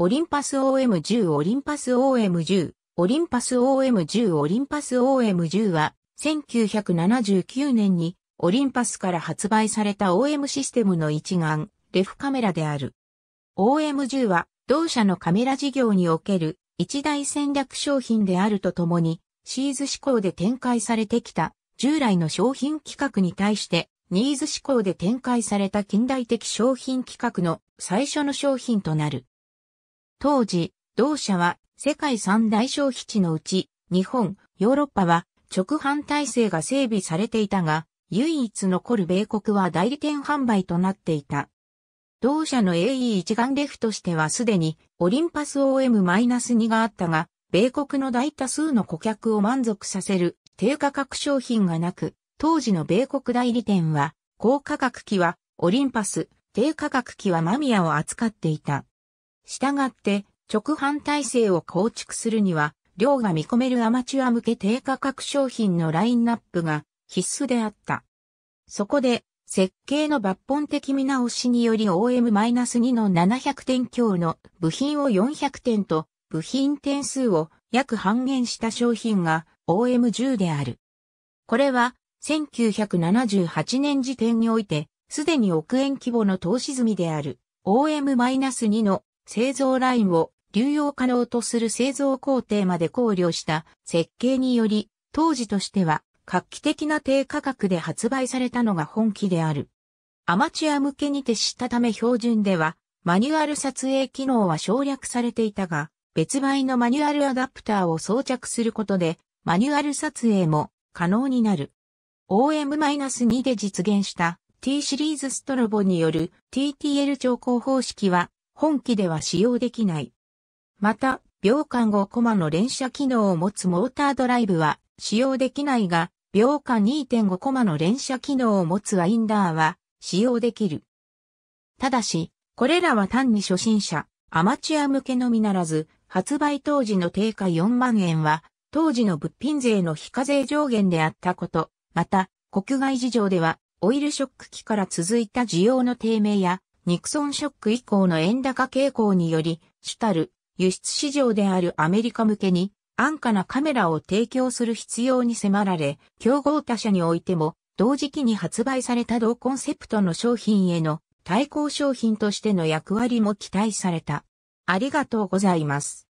オリンパス OM10 オリンパス OM10 オリンパス OM10 オリンパス OM10 は1979年にオリンパスから発売された OM システムの一眼レフカメラである。OM10 は同社のカメラ事業における一大戦略商品であるとともにシーズ志向で展開されてきた従来の商品企画に対してニーズ志向で展開された近代的商品企画の最初の商品となる。当時、同社は世界三大消費地のうち、日本、ヨーロッパは直販体制が整備されていたが、唯一残る米国は代理店販売となっていた。同社の AE 一眼レフとしてはすでにオリンパス OM-2 があったが、米国の大多数の顧客を満足させる低価格商品がなく、当時の米国代理店は高価格機はオリンパス、低価格機はマミヤを扱っていた。従って、直販体制を構築するには、量が見込めるアマチュア向け低価格商品のラインナップが必須であった。そこで、設計の抜本的見直しにより OM-2 の700点強の部品を400点と、部品点数を約半減した商品が OM10 である。これは、1978年時点において、すでに億円規模の投資済みである OM-2 の製造ラインを流用可能とする製造工程まで考慮した設計により、当時としては画期的な低価格で発売されたのが本機である。アマチュア向けに徹したため標準では、マニュアル撮影機能は省略されていたが、別売のマニュアルアダプターを装着することで、マニュアル撮影も可能になる。OM-2 で実現した T シリーズストロボによる TTL 調光方式は本機では使用できない。また、秒間5コマの連射機能を持つモータードライブは使用できないが、秒間2.5コマの連射機能を持つワインダーは使用できる。ただし、これらは単に初心者、アマチュア向けのみならず、発売当時の定価4万円は、当時の物品税の非課税上限であったこと、また、国外事情では、オイルショック期から続いた需要の低迷や、ニクソンショック以降の円高傾向により、主たる輸出市場であるアメリカ向けに安価なカメラを提供する必要に迫られ、競合他社においても同時期に発売された同コンセプトの商品への対抗商品としての役割も期待された。ありがとうございます。